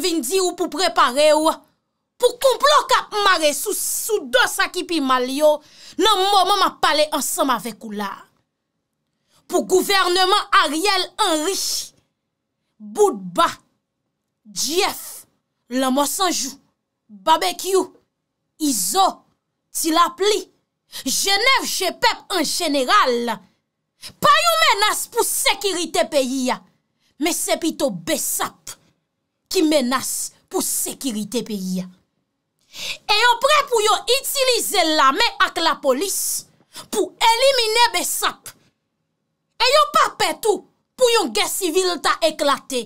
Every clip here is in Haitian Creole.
vin di ou pou prepare ou pou kouplo kap mare sou dos aki pi mal yo nan mou mou mou mou pale ansam avek ou la. Po gouvernement Ariel Henry, Boudba, Jeff, Lama Sanjou, Babekyou, Izo, Tilap Li, Genève Chepep en general, pa yon menas pou sekirite peyi ya, me se pito besa Ki menas pou sekirite pe yia. Eyo pre pou yo itilize la me ak la polis pou elimine besap. Eyo pa petou pou yo gen sivil ta eklate.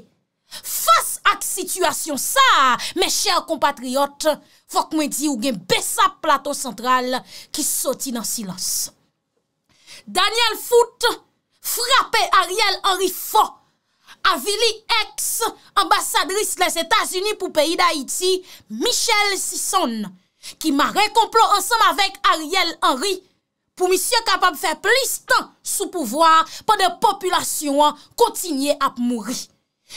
Fas ak situasyon sa, me chèr kompatriot, Fok mwen di ou gen besap platon sentral ki soti nan silans. Daniel Fout frape Ariel Henri Fou. Avili ex-ambassadris les Etats-Unis pou peyi d'Haïti, Michel Sison, ki ma rekomplo ansanm avèk Ariel Henry, pou misye kapap fè plis tan sou pouvoar pa de populasyon kontinye ap mouri.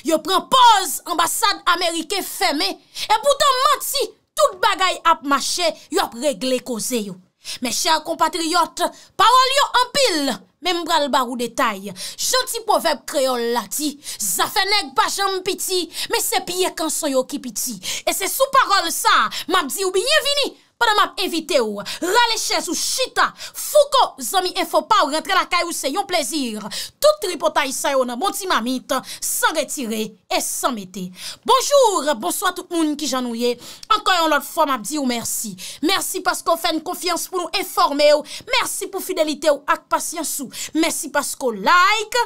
Yo pren poz ambassad Amerike fème, e poutan manti tout bagay ap mache yo ap regle koze yo. Me chèr kompatriot, parol yo anpil! Mem bral bar ou detay, joti povep kreol la ti, zafenek pa jan piti, me sepye kan soyo ki piti, e se sou parol sa, map zi ou biye vini. Padam ap evite ou, raleche sou chita, fuko zami enfo pa ou rentre na kay ou se yon plezir. Tout tripotay sa yon mouti mamit, san retire et san mete. Bonjour, bonsoit tout moun ki janouye, ankayon lot fom ap di ou mersi. Mersi pasko fen konfians pou nou eforme ou, mersi pou fidelite ou ak pasyans ou. Mersi pasko like.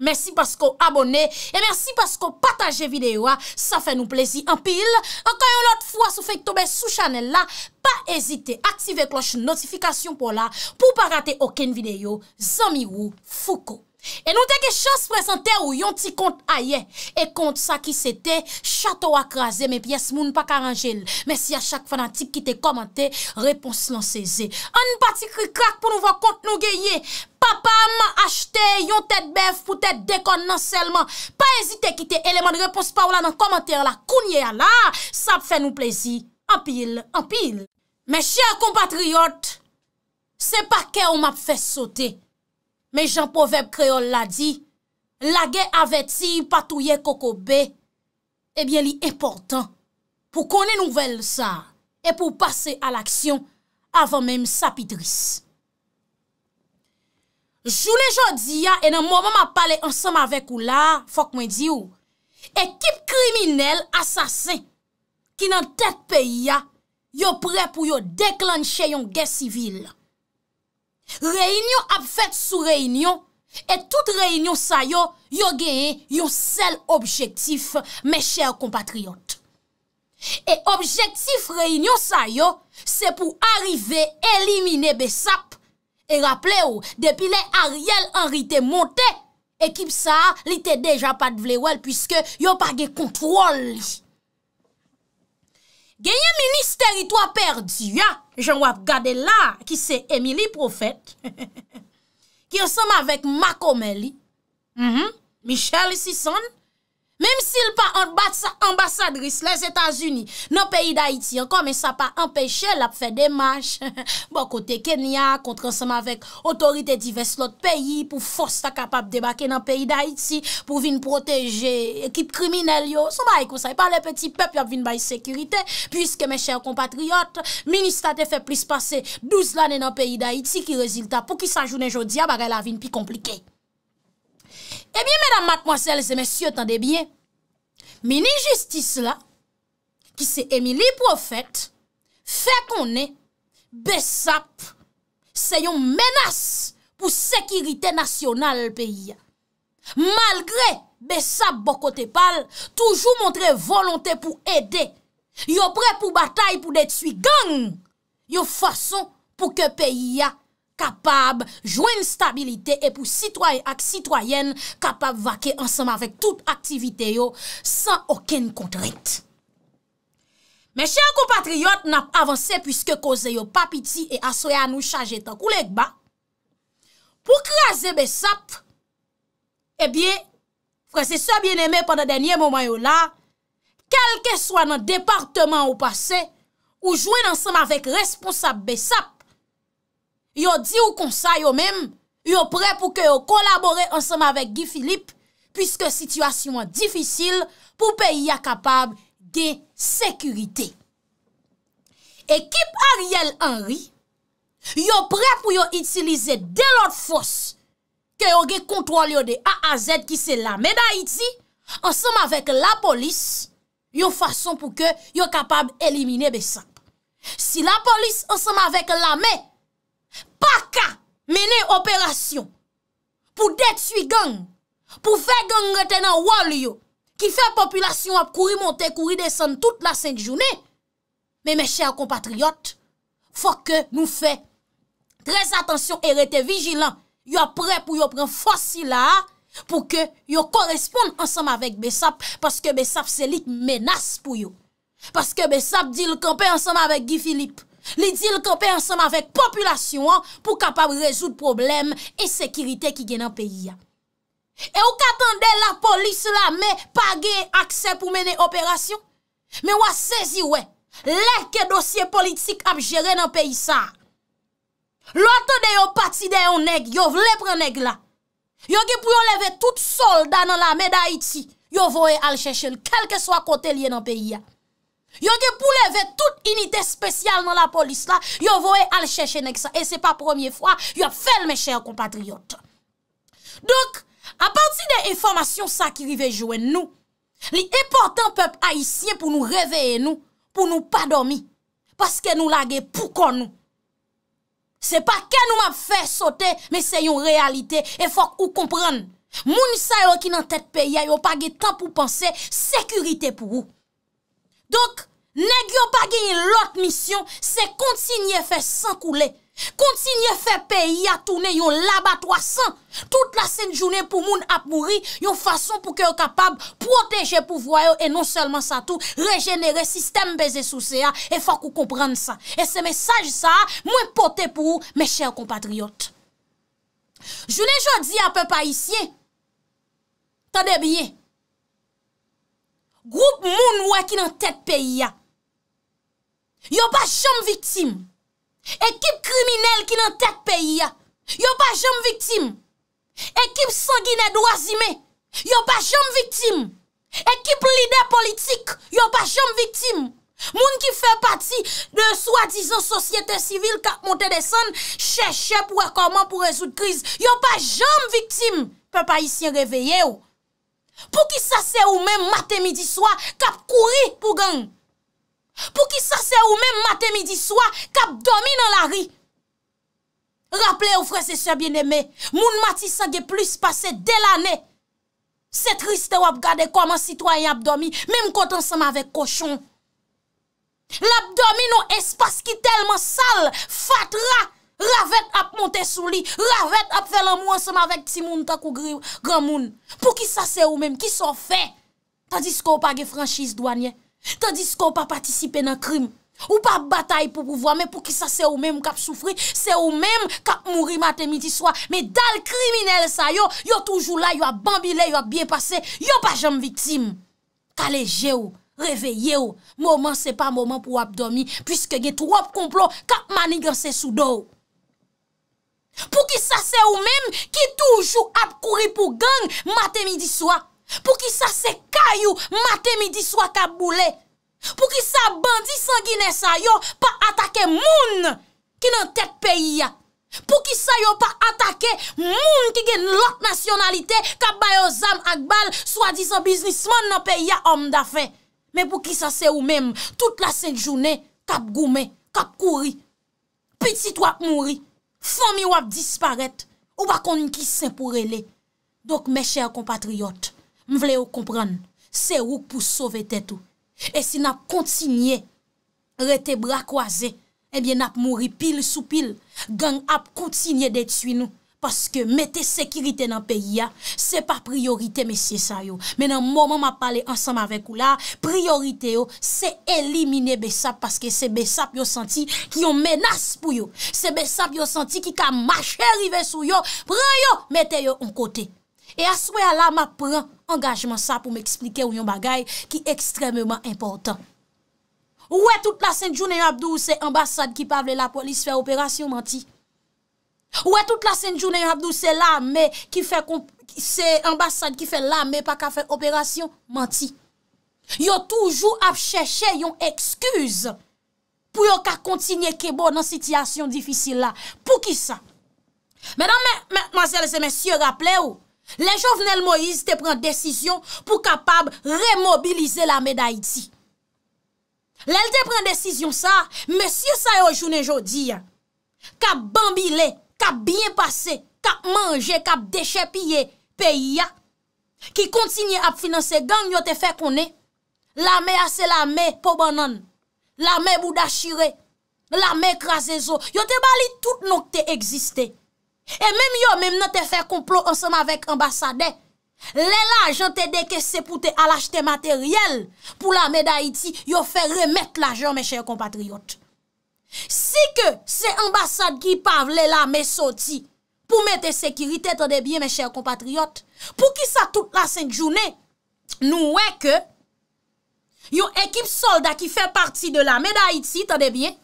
Mersi pasko abone, e mersi pasko pataje videyo, sa fe nou plezi anpil. Enkanyon lot fwa sou fek tobe sou chanel la, pa ezite aktive kloche notifikasyon pou la, pou pa rate oken videyo, zami ou fuko. E nou teke chans prezante ou yon ti kont aye E kont sa ki se te Chato akraze, me piyes moun pa karanjel Me si a chak fanantik ki te komante Repons lan seze An pati kri krak pou nou va kont nou geye Papa man achete Yon tet bev pou tet dekon nan selman Pa ezite ki te eleman repons pa ou la nan komante La kounye ya la Sa ap fe nou plezi Ampil, ampil Me chèr kompatriot Se pa ke ou map fe sote Men jan poveb kreol la di, la gen aveti patouye kokobe, ebyen li e portan pou konen nouvel sa e pou pase al aksyon avan men sapidris. Joule jodi ya en an mouman ma pale ansam avek ou la, fok mwen di ou, ekip kriminel asasen ki nan tet peyi ya yo pre pou yo deklanche yon gen sivil. Réunion ap fèt sou réunion, et tout réunion sa yo, yo genye yon sel objektif, mes chèr compatriote. Et objektif réunion sa yo, se pou arrive, elimine besap, et rappele ou, depi le Ariel Henri te monte, ekip sa, li te deja pat vle wel, pwiske yo pa ge kontrol li. Genye ministèri to a perdi, ya, jen wap gade la ki se Emilie profet, ki yo som avèk Makomeli, mhm. Michel Sison, Mem si l pa ambasadris les Etats-Unis, nan peyi d'Haïti, an komè sa pa empèche, l ap fè demache. Bon, kote Kenya, kontranseman vek otorite divès lot peyi, pou fòs ta kapap debake nan peyi d'Haïti, pou vin proteje ekip kriminel yo, sou ba ekou sa. Parle peti pep, yop vin bay sekurite, pwiske mè chèr kompatriot, ministate fè plis pase 12 lanen nan peyi d'Haïti ki rezilta pou ki sa jounen jodi ya bagè la vin pi komplike. Meni jistis la, ki se emili profet, fe konen besap se yon menas pou sekirite nasyonal peyi ya. Malgre besap bokote pal, toujou montre volante pou ede, yo pre pou batay pou det sui gang, yo fason pou ke peyi ya. kapab jouen stabilite epou sitwoy ak sitwoyen kapab vake ansama vek tout aktivite yo san oken kontrekt. Mè chè an kompatriyot nap avanse pwiske koze yo papiti e aswe an nou chaje tan koulek ba, pou krasè besap, ebyè, eh fwese so bieneme pande denye momanyo la, kelke swa nan departman ou pase, ou jouen ansama vek responsab besap, yo di ou konsay yo men, yo pre pou ke yo kolabore ansem avèk Gi Philippe, pwiske situasyon an difisil pou peyi a kapab de sekurite. Ekip Ariel Henry, yo pre pou yo itilize de lot fos ke yo ge kontwal yo de AAZ ki se lame da iti, ansem avèk la polis, yo fason pou ke yo kapab elimine besan. Si la polis ansem avèk lame, pa ka mene operasyon pou det sui gang, pou fe gang retenan wali yo, ki fe populasyon ap kouri monte, kouri desen tout la 5 jounè. Me, me chèr compatriote, fò ke nou fe trez atensyon erete vijilan, yo pre pou yo pren fòsi la, pou ke yo koresponde ansanm avèk besap, paske besap selik menas pou yo, paske besap dil kampè ansanm avèk Gifilip, Li di l kopè ansem avèk populasyon pou kapab rezout problem e sekirite ki gen an peyi ya. E ou katande la polis la me page akse pou mene operasyon? Me wasezi we, lek e dosye politik ap jere nan peyi sa. Lote de yo pati de yon neg, yo vle pre neg la. Yo ki pou yo leve tout solda nan la meda iti, yo vo e alchechel kelke swa kote li en an peyi ya. Yo ge pou leve tout inite spesyal nan la polis la Yo vo e al chè chè nek sa E se pa premier fwa Yo ap fèl me chè yon kompatriot Dok A parti de informasyon sa ki ri vejouen nou Li important pep a isye Pou nou reveye nou Pou nou pa domi Paske nou la ge pou kon nou Se pa ken nou map fè sote Me se yon realite E fok ou kompran Moun sa yo ki nan tèt pe ya yo Page tan pou panse Sekurite pou ou Donk, ne gyo bagye yon lot misyon, se kontinye fe sankoule. Kontinye fe peyi a toune yon laba 300. Tout la senjounen pou moun apouri, yon fason pou ke yo kapab proteje pou vwayo e non selman sa tou regenere sistem beze sousea e fwa kou komprende sa. E se mesaj sa, mwen pote pou mwen chèr kompatriot. Jounen jodi apè pa isye, ta debyeye. Groupe moun wè ki nan tèt peyi ya. Yo pa jom viktim. Ekip kriminel ki nan tèt peyi ya. Yo pa jom viktim. Ekip sangine dwa zime. Yo pa jom viktim. Ekip lider politik. Yo pa jom viktim. Moun ki fè pati de swadizan sosyete sivil kat monte desan, chè chè pou wè koman pou rezout kriz. Yo pa jom viktim. Pe pa yi si yon reveye ou. Pou ki sase ou men mate midi swa, kap kouri pou gen. Pou ki sase ou men mate midi swa, kap domi nan la ri. Raple ou frese se bieneme, moun mati sangye plus pase de la ne. Se triste wap gade koman sitwa yi abdomi, menm kontan seman vek koshon. L'abdomi nou espase ki telman sal, fatra. Ravet ap monte sou li, ravet ap felan moun seman vek timoun takou gramoun. Pou ki sa se ou menm, ki son fe? Tadis kon pa ge franchise douanye, tadis kon pa patisipe nan krim. Ou pa batay pou pouvoan, men pou ki sa se ou menm kap soufri, se ou menm kap mouri matemi ti swa. Men dal kriminele sa yo, yo toujou la, yo ap bambile, yo ap biye pase, yo pa jom vitim. Kale je ou, reveye ou, mouman se pa mouman pou ap domi, pwiske gen trou ap komplon, kap mani gen se sou do ou. Pou ki sa se ou menm ki toujou ap kouri pou gang, mate midi swa. Pou ki sa se kayou, mate midi swa kaboule. Pou ki sa bandi san Guinness a yo, pa atake moun ki nan tet peyi ya. Pou ki sa yo pa atake moun ki gen lot nasyonalite, kap bayo zam akbal, swa di san biznisman nan peyi ya om da fe. Men pou ki sa se ou menm, tout la senk jounen, kap goumen, kap kouri, pit si twap mouri. Fon mi wap disparet, ou bakon nkise semporele. Dok me chèr kompatriot, m vle yo kompran, se wouk pou sove tetou. E si nap kontinye rete bra kwaze, ebyen nap mouri pil sou pil, gen ap kontinye det su inou. Paske mette sekirite nan peyi ya, se pa priorite mesye sa yo. Menan mouman ma pale ansam avek ou la, priorite yo se elimine besap paske se besap yo santi ki yon menas pou yo. Se besap yo santi ki ka mache rive sou yo, pran yo, mette yo on kote. E aswe ala ma pran angajman sa pou me eksplike ou yon bagay ki ekstrememan importan. Ouwe tout la Saint-Jounet Abdo ou se ambassade ki pavle la polis fe operasyon manti? O wet todo la Sénjounè yo hab nou se la mè kifè, se ambasan kifè la mè pa ka fè operasyon, monte. Yo toujou ap chèche yon eksküz pou yo ka kontinye kibò bon nan sitiyasyon difisil la. Pou ki sa? Mè nan mè, mè masele se mè siyo rapp lè ou, le jovnel Moïse te pren desisyon pou kapab remobilize la mè daïti. Len te pren desisyon sa, mè siyo sayo jounen jodi ya, ka bambilè kap byen pase, kap manje, kap deshe pye peyi ya, ki kontinye ap finanse gang yo te fe konen, la me ase la me po banan, la me bouda shire, la me krasen zo, yo te bali tout nou te eksiste. E menm yo menm nan te fe konplo ansenman vek ambasade, le la jan te deke sepute alajte materyel pou la me da iti, yo fe remet la jan me chen kompatriot. Si ke se ambasade ki pavle la me soti pou mette sekirite, tande bien, me chèr compatriote, pou ki sa tout la sèk jounè, nou wè ke yo ekip soldat ki fè parti de la me da Haiti, tande bien,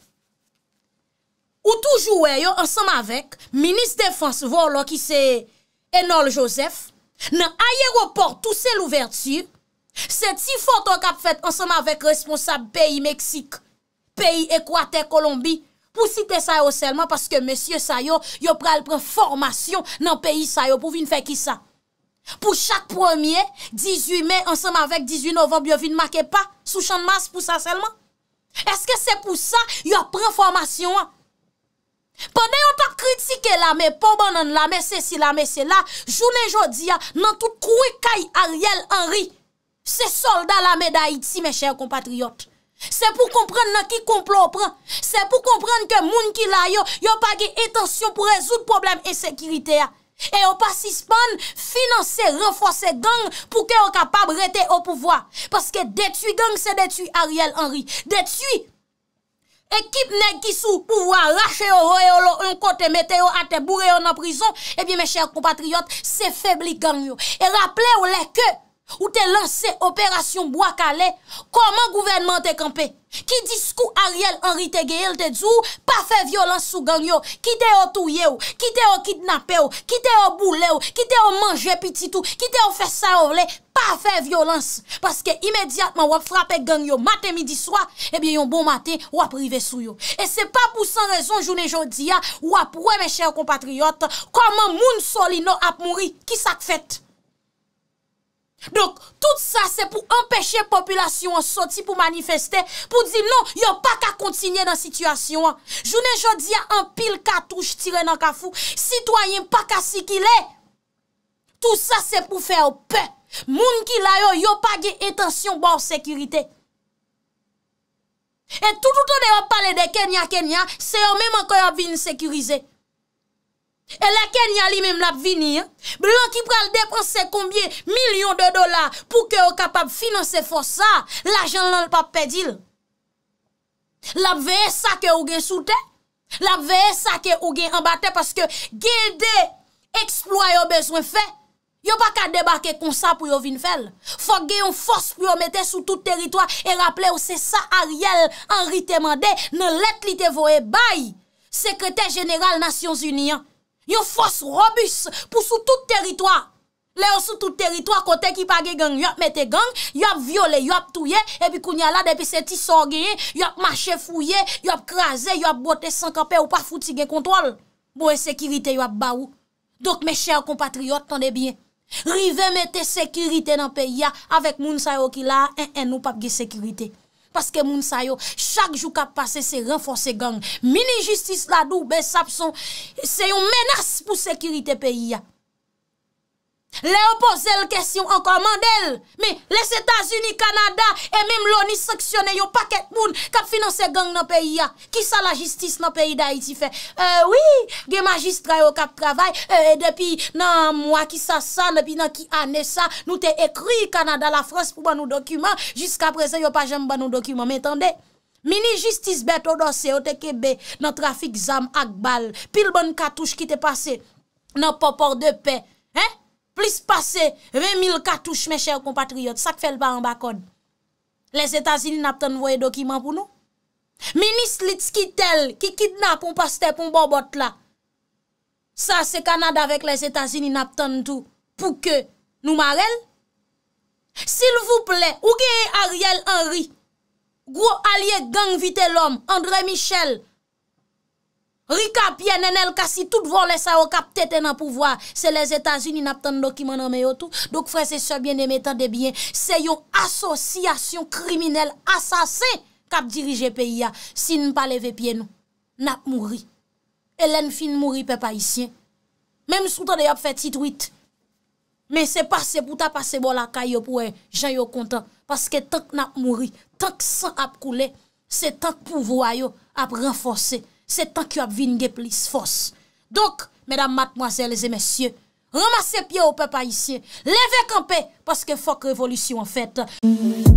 ou toujou wè yo ansam avèk, minis défense volo ki se enol Joseph, nan ayeroport tout se l'ouverture, se ti foton kap fèt ansam avèk responsable B.I. Meksik, peyi Ekwate, Kolombi, pou sipe sa yo selman, paske monsye sa yo, yo pral pren formasyon nan peyi sa yo, pou vin fe ki sa. Pou chak premier, 18 me, ansanm avek 18 Novob, yo vin make pa, sou chan mas pou sa selman. Eske se pou sa, yo pren formasyon an. Pwene yo tak kritike la me, pou bon nan la me, se si la me, se la, jounen jodi an, nan tout kwe kaj Ariel Henry, se solda la me da iti, se me chen kompatriot. Se pou komprende nan ki komplo o pre Se pou komprende ke moun ki la yo Yo pa ge etansyon pou rezout problem e sekirite a E yo pa sispan Finanse, refose gang Pou ke yo kapab rete o pouvoi Paske detui gang se detui Ariel Henry Detui Ekip nekisou pouvoi Rache yo, reyo lo, un kote mete yo Ate bure yo nan prizon E eh bi me chèr compatriot se febli gang yo E rapple ou le ke Ou te lanse operasyon bo akale Koman gouvenman te kampe Ki diskou ariel anri te geyel te dzou Pa fe violans sou ganyo Ki te o touye ou Ki te o kidnapè ou Ki te o boule ou Ki te o manje pititou Ki te o fe sarovle Pa fe violans Paske imediatman wap frape ganyo Mate midi swa Ebyen yon bon mate wap rive sou yo E se pa pou san rezon jounen jondiya Wap wè men chè w kompatriot Koman moun soli nou ap mouri Ki sak fèt Donk, tout sa se pou empeshe populasyon an soti pou manifeste, pou di non, yo pa ka kontinye nan sityasyon an. Jounen jodi an an pil katouj tire nan kafou, sitoyen pa ka si ki le. Tout sa se pou fe ou pe. Moun ki la yo, yo pa ge etasyon ba bon, ou sekirite. Et tout ou ton de yo pale de Kenya Kenya, se yo menman ko yo vin sekirize. E lè ken yalimèm lè ap vini, blan ki pral depanse kombye milyon de dola pou ke yo kapap finanse fò sa, l'ajan lan l'pap pedil. Lè ap veye sa ke ou gen sou te, lè ap veye sa ke ou gen ambate, paske gen de eksploye yo bezwen fe. Yo pa ka debake konsa pou yo vin fel, fò gen yon fòs pou yo mette sou tout teritwa, e rapple ou se sa Ariel Henry temande, nan let li te voe bay, sekrete general Nasyons Uniyan. Yo fos robis pou sou tout teritwa. Le yo sou tout teritwa, kote ki pa ge gang, yo ap mette gang, yo ap viole, yo ap touye, epi kounya la depi se ti sorgeye, yo ap mache fouye, yo ap krasye, yo ap bote sankanpe ou pa foute si gen kontrol. Bo e sekirite yo ap ba ou. Dok me chè ou kompatriot, tande bien. Rive mette sekirite nan pe ya, avek moun sa yo ki la, en nou pap ge sekirite. Paske moun sa yo, chak jou ka pase se renfose gang. Mini justice la dou, besap son, se yon menas pou sekirite peyi ya. Lè ou pose l kèsyon an komandèl? Mè, lè Sètas-Uni, Kanada, e mèm lò ni sèksyonè yo pakèt moun, kap finanse gang nan peyi ya. Ki sa la jistis nan peyi da iti fè euh,? E, wè, gè magistra yo kap travay, e, depi nan mwa ki sa san, depi nan ki anè sa, nou te ekri Kanada la Frans pou ban nou dokumen, jiska prese yo pa jèm ban nou dokumen. Mè, tande? Mini jistis bet o do se o te kebe, nan trafik zam ak bal, pil bon katouj ki te pase, nan popor de pe, hè? plis pase 20.000 katouche men chè ou kompatriyot, sak fèl pa an bakon. Les Etats-Unis naptan nou voye dokiman pou nou. Ministre Litsky tel ki kidnap pou pastè pou mbobot la. Sa se Kanada vek les Etats-Unis naptan tout pou ke nou marel. Sil vouple, ouge Ariel Henry, gwo alye gang vite lom, André Michel, Rika piye nenel kasi tout volè sa yo kap tete nan pouvoi. Se les Etats-Unis nap tan dokiman nan meyo tou. Dok fwese sobyen emetan debyen. Se yo asosyasyon kriminel asasen kap dirije peyi ya. Si nou pa leve piye nou. Nap mouri. Elen fin mouri pe pa isyen. Mem sou ta dey ap fetit wite. Men se pase pou ta pase bol akay yo pouen. Eh, Jan yo kontan. Paske tank nap mouri. Tank san ap koule. Se tank pouvoi yo ap renfose. Se tank yo ap vin gen plis fos. Donk, medam matmoazèles e mèsyè, ramase pye ou pe pa isye. Leve kampè, paske fok revolutyon an fèt.